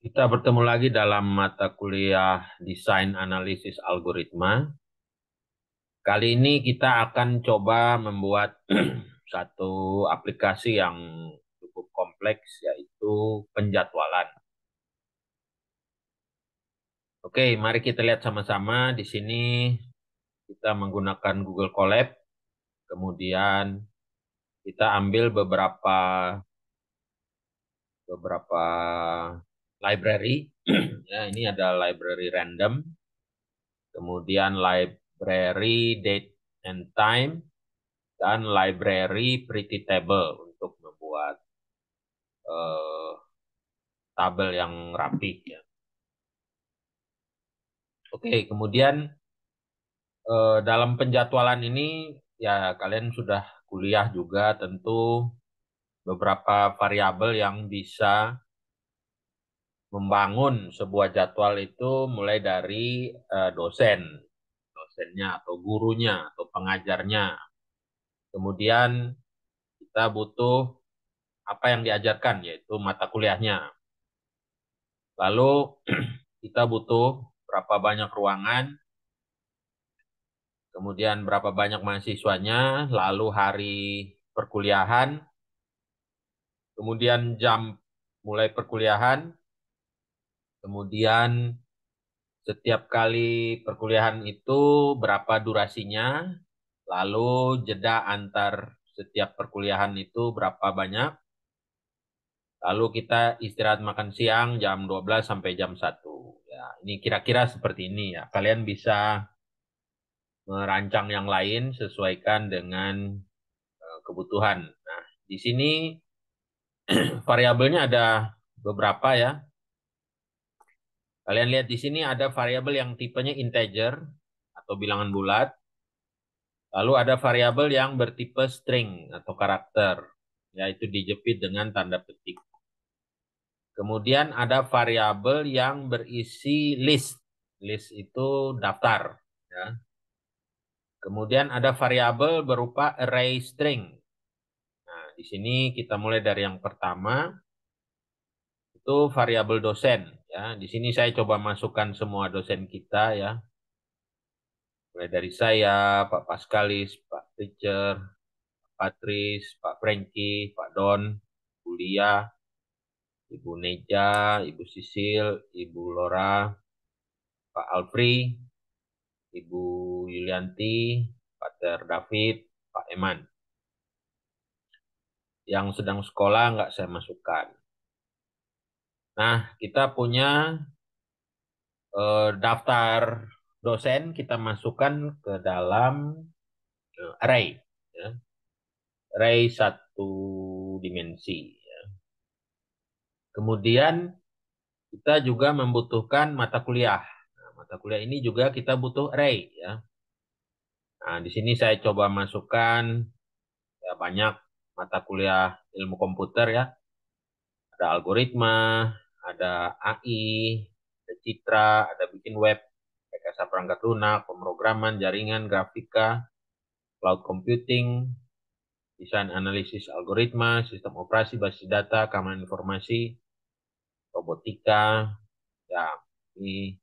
Kita bertemu lagi dalam mata kuliah Desain Analisis Algoritma. Kali ini kita akan coba membuat satu aplikasi yang cukup kompleks yaitu penjadwalan. Oke, mari kita lihat sama-sama. Di sini kita menggunakan Google Colab. Kemudian kita ambil beberapa beberapa library. ya, ini ada library random. Kemudian library date and time dan library pretty table untuk membuat uh, tabel yang rapi ya. Oke, okay, kemudian uh, dalam penjadwalan ini ya kalian sudah kuliah juga tentu beberapa variabel yang bisa membangun sebuah jadwal itu mulai dari uh, dosen, dosennya atau gurunya atau pengajarnya. Kemudian kita butuh apa yang diajarkan yaitu mata kuliahnya. Lalu kita butuh berapa banyak ruangan, kemudian berapa banyak mahasiswanya, lalu hari perkuliahan, kemudian jam mulai perkuliahan, Kemudian setiap kali perkuliahan itu berapa durasinya, lalu jeda antar setiap perkuliahan itu berapa banyak, lalu kita istirahat makan siang jam 12 sampai jam 1. Ya, ini kira-kira seperti ini ya. Kalian bisa merancang yang lain sesuaikan dengan eh, kebutuhan. Nah, di sini variabelnya ada beberapa ya. Kalian lihat di sini ada variabel yang tipenya integer atau bilangan bulat. Lalu ada variabel yang bertipe string atau karakter, yaitu dijepit dengan tanda petik. Kemudian ada variabel yang berisi list. List itu daftar. Ya. Kemudian ada variabel berupa array string. Nah, di sini kita mulai dari yang pertama, itu variabel dosen. Ya, di sini saya coba masukkan semua dosen kita ya. Mulai dari saya, Pak Paskalis, Pak Teacher, Pak Patris, Pak Franky, Pak Don, Bu Ibu Neja, Ibu Sisil, Ibu Lora, Pak Alfri, Ibu Yulianti, Pak Ter David, Pak Eman. Yang sedang sekolah nggak saya masukkan. Nah, kita punya eh, daftar dosen, kita masukkan ke dalam eh, array. Ya. Array satu dimensi. Ya. Kemudian kita juga membutuhkan mata kuliah. Nah, mata kuliah ini juga kita butuh array. Ya. Nah, di sini saya coba masukkan ya, banyak mata kuliah ilmu komputer ya ada algoritma, ada AI, ada citra, ada bikin web, rekayasa perangkat lunak, pemrograman, jaringan, grafika, cloud computing, desain analisis algoritma, sistem operasi, basis data, keamanan informasi, robotika, ya ini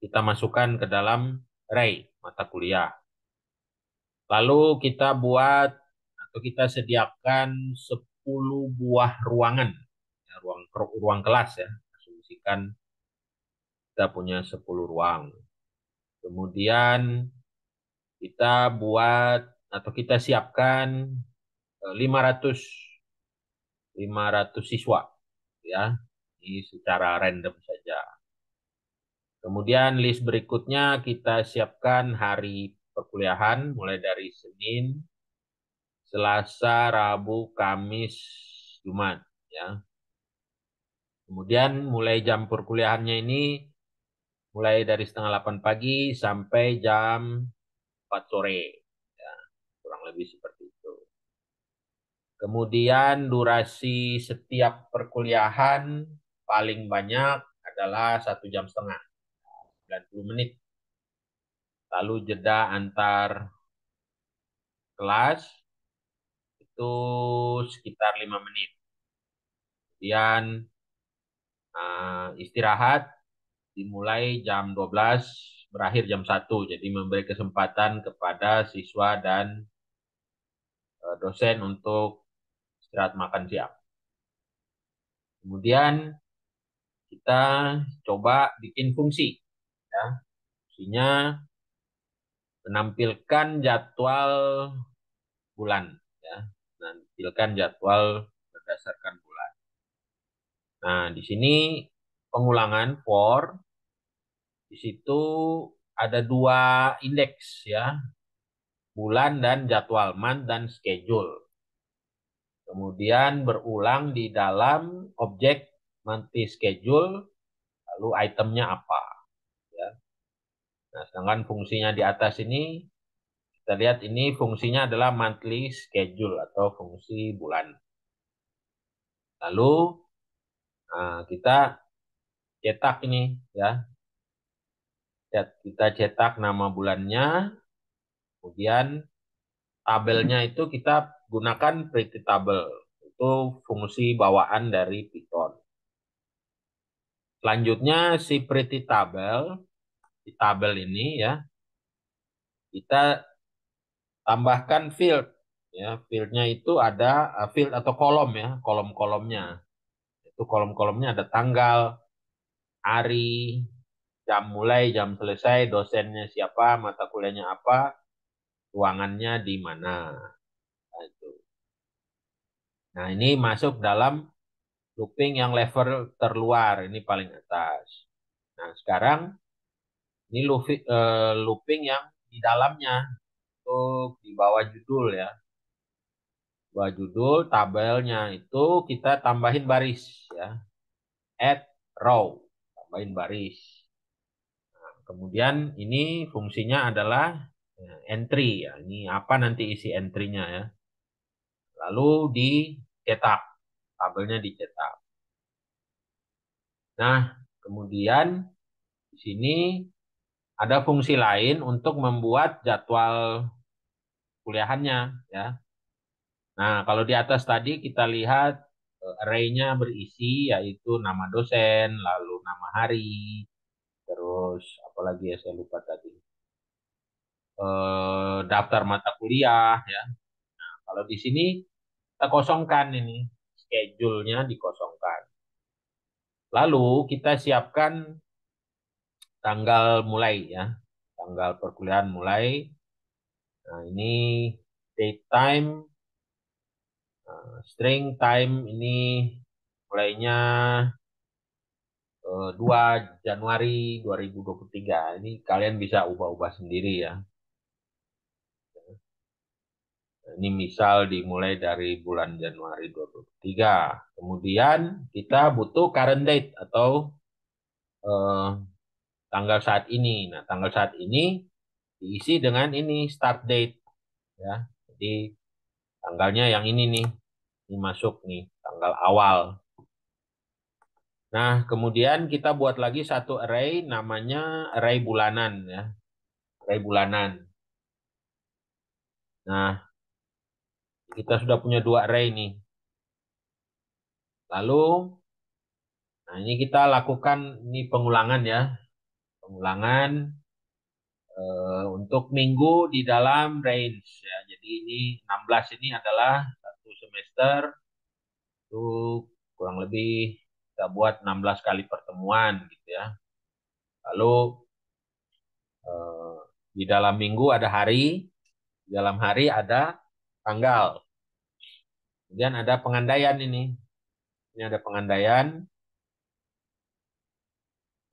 kita masukkan ke dalam ray mata kuliah. Lalu kita buat atau kita sediakan 10 buah ruangan ruang ruang kelas ya asumsikan kita punya 10 ruang kemudian kita buat atau kita siapkan 500 eh, 500 siswa ya ini secara random saja kemudian list berikutnya kita siapkan hari perkuliahan mulai dari Senin Selasa Rabu Kamis Jumat ya Kemudian mulai jam perkuliahannya ini mulai dari setengah 8 pagi sampai jam 4 sore. Ya, kurang lebih seperti itu. Kemudian durasi setiap perkuliahan paling banyak adalah satu jam setengah, 90 menit. Lalu jeda antar kelas itu sekitar 5 menit. Kemudian uh, istirahat dimulai jam 12 berakhir jam 1 jadi memberi kesempatan kepada siswa dan uh, dosen untuk istirahat makan siang. Kemudian kita coba bikin fungsi ya. Fungsinya menampilkan jadwal bulan ya. Menampilkan jadwal berdasarkan bulan Nah, di sini pengulangan for. Di situ ada dua indeks ya. Bulan dan jadwal, month dan schedule. Kemudian berulang di dalam objek monthly schedule. Lalu itemnya apa? Ya. Nah, sedangkan fungsinya di atas ini kita lihat ini fungsinya adalah monthly schedule atau fungsi bulan. Lalu Nah, kita cetak ini ya. Kita cetak nama bulannya. Kemudian tabelnya itu kita gunakan pretty table. Itu fungsi bawaan dari Python. Selanjutnya si pretty table, di tabel ini ya, kita tambahkan field ya fieldnya itu ada eh, field atau kolom ya kolom-kolomnya itu kolom-kolomnya ada tanggal, hari, jam mulai, jam selesai, dosennya siapa, mata kuliahnya apa, ruangannya di mana. Nah, itu. nah ini masuk dalam looping yang level terluar, ini paling atas. Nah sekarang ini looping, eh, looping yang di dalamnya untuk di bawah judul ya dua judul tabelnya itu kita tambahin baris ya add row tambahin baris nah, kemudian ini fungsinya adalah eh, entry ya ini apa nanti isi entrynya ya lalu dicetak tabelnya dicetak nah kemudian di sini ada fungsi lain untuk membuat jadwal kuliahannya ya Nah, kalau di atas tadi kita lihat eh, arraynya berisi yaitu nama dosen, lalu nama hari, terus apalagi ya saya lupa tadi. E, daftar mata kuliah ya. Nah, kalau di sini kita kosongkan ini, schedule-nya dikosongkan. Lalu kita siapkan tanggal mulai ya, tanggal perkuliahan mulai. Nah, ini date time string time ini mulainya uh, eh, 2 Januari 2023. Ini kalian bisa ubah-ubah sendiri ya. Ini misal dimulai dari bulan Januari tiga. Kemudian kita butuh current date atau eh, tanggal saat ini. Nah, tanggal saat ini diisi dengan ini start date ya. Jadi tanggalnya yang ini nih ini masuk nih tanggal awal. Nah, kemudian kita buat lagi satu array namanya array bulanan ya. Array bulanan. Nah, kita sudah punya dua array nih. Lalu nah ini kita lakukan ini pengulangan ya. Pengulangan eh, untuk minggu di dalam range ya. Jadi ini 16 ini adalah semester itu kurang lebih kita buat 16 kali pertemuan gitu ya. Lalu eh, di dalam minggu ada hari, di dalam hari ada tanggal. Kemudian ada pengandaian ini. Ini ada pengandaian.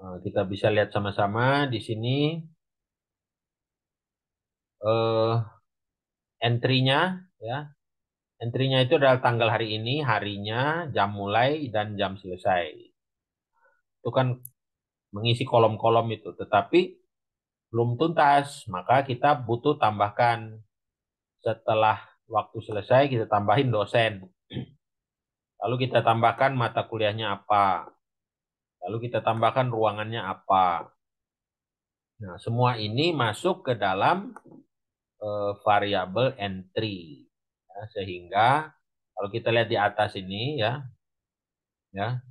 Eh, kita bisa lihat sama-sama di sini eh, entry-nya ya Entry-nya itu adalah tanggal hari ini, harinya, jam mulai, dan jam selesai. Itu kan mengisi kolom-kolom itu. Tetapi belum tuntas, maka kita butuh tambahkan. Setelah waktu selesai, kita tambahin dosen. Lalu kita tambahkan mata kuliahnya apa. Lalu kita tambahkan ruangannya apa. Nah, semua ini masuk ke dalam uh, variabel entry. Ya, sehingga kalau kita lihat di atas ini ya, ya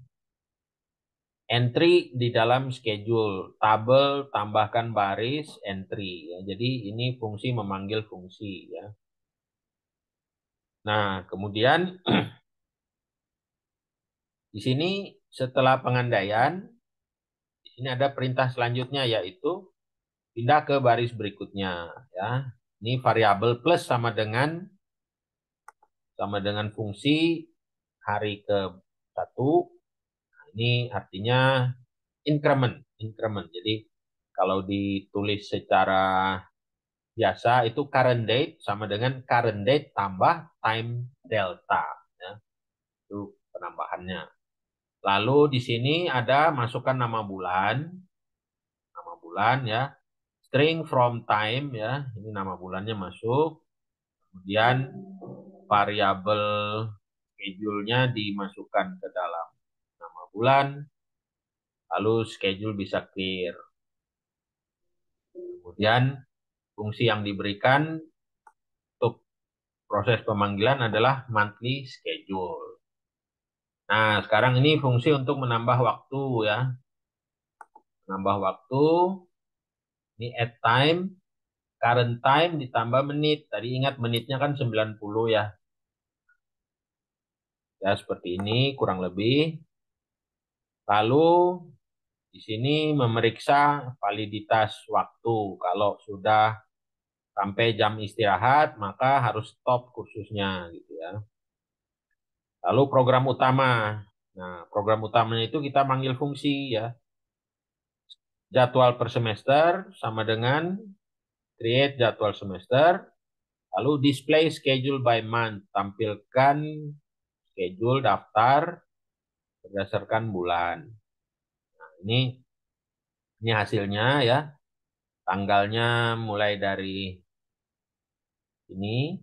entry di dalam schedule tabel tambahkan baris entry ya. jadi ini fungsi memanggil fungsi ya nah kemudian di sini setelah pengandaian di sini ada perintah selanjutnya yaitu pindah ke baris berikutnya ya ini variabel plus sama dengan sama dengan fungsi hari ke satu Nah, ini artinya increment, increment. Jadi kalau ditulis secara biasa itu current date sama dengan current date tambah time delta. Ya. Itu penambahannya. Lalu di sini ada masukkan nama bulan. Nama bulan ya. String from time ya. Ini nama bulannya masuk. Kemudian variabel schedule-nya dimasukkan ke dalam nama bulan, lalu schedule bisa clear. Kemudian fungsi yang diberikan untuk proses pemanggilan adalah monthly schedule. Nah, sekarang ini fungsi untuk menambah waktu ya. Menambah waktu, ini add time, current time ditambah menit. Tadi ingat menitnya kan 90 ya. Ya, seperti ini kurang lebih. Lalu di sini memeriksa validitas waktu. Kalau sudah sampai jam istirahat, maka harus stop kursusnya gitu ya. Lalu program utama. Nah, program utamanya itu kita manggil fungsi ya. Jadwal per semester sama dengan create jadwal semester, lalu display schedule by month, tampilkan schedule daftar berdasarkan bulan. Nah, ini ini hasilnya ya. Tanggalnya mulai dari ini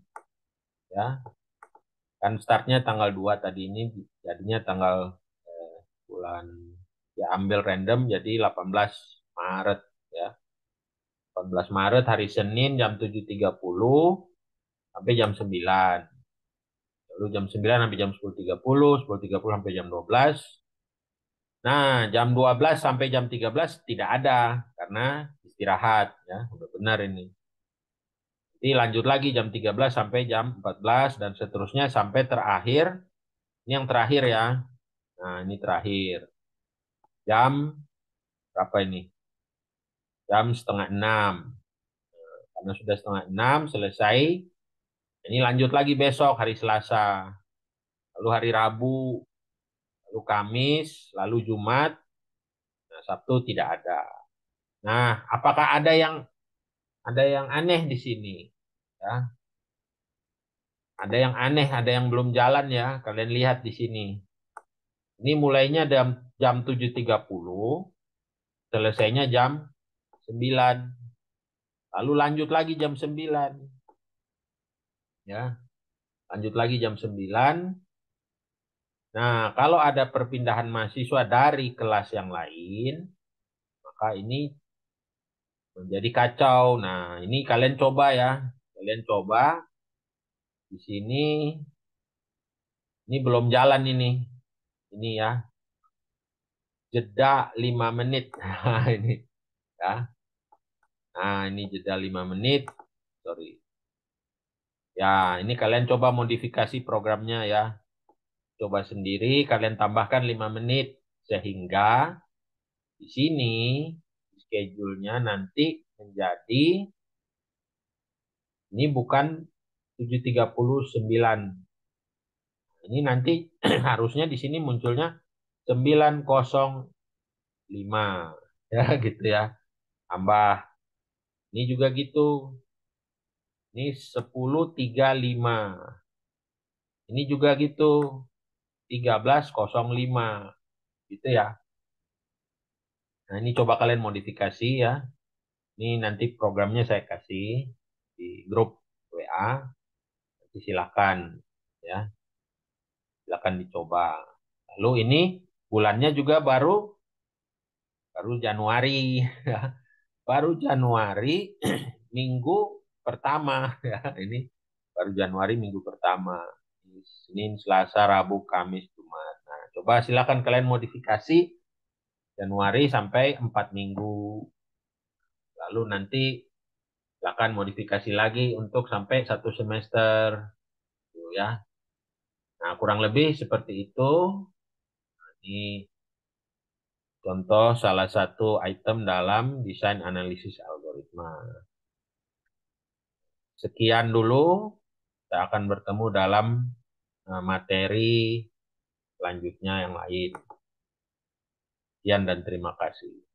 ya. Kan startnya tanggal 2 tadi ini jadinya tanggal eh, bulan ya ambil random jadi 18 Maret 18 Maret hari Senin jam 7.30 sampai jam 9. Lalu jam 9 sampai jam 10.30, 10.30 sampai jam 12. Nah, jam 12 sampai jam 13 tidak ada karena istirahat ya, sudah benar ini. Jadi lanjut lagi jam 13 sampai jam 14 dan seterusnya sampai terakhir. Ini yang terakhir ya. Nah, ini terakhir. Jam berapa ini? jam setengah enam. Karena sudah setengah enam selesai, ini lanjut lagi besok hari Selasa, lalu hari Rabu, lalu Kamis, lalu Jumat, nah, Sabtu tidak ada. Nah, apakah ada yang ada yang aneh di sini? Ya. Ada yang aneh, ada yang belum jalan ya. Kalian lihat di sini. Ini mulainya jam jam 7.30, selesainya jam 9. Lalu lanjut lagi jam 9. Ya. Lanjut lagi jam 9. Nah, kalau ada perpindahan mahasiswa dari kelas yang lain, maka ini menjadi kacau. Nah, ini kalian coba ya. Kalian coba di sini ini belum jalan ini. Ini ya. Jeda 5 menit. Nah, ini ya. Nah, ini jeda 5 menit. Sorry. Ya, ini kalian coba modifikasi programnya ya. Coba sendiri, kalian tambahkan 5 menit. Sehingga di sini, schedule-nya nanti menjadi, ini bukan 7.39. Ini nanti harusnya di sini munculnya 905. Ya, gitu ya tambah. Ini juga gitu. Ini 10, 3, 5. Ini juga gitu. 13, 05. Gitu ya. Nah, ini coba kalian modifikasi ya. Ini nanti programnya saya kasih di grup WA. Nanti silakan ya. Silakan dicoba. Lalu ini bulannya juga baru baru Januari ya baru Januari minggu pertama ya ini baru Januari minggu pertama Senin Selasa Rabu Kamis Jumat nah coba silakan kalian modifikasi Januari sampai empat minggu lalu nanti silakan modifikasi lagi untuk sampai satu semester Tuh, gitu ya nah kurang lebih seperti itu nah, ini Contoh salah satu item dalam desain analisis algoritma. Sekian dulu, kita akan bertemu dalam eh, materi selanjutnya yang lain. Sekian dan terima kasih.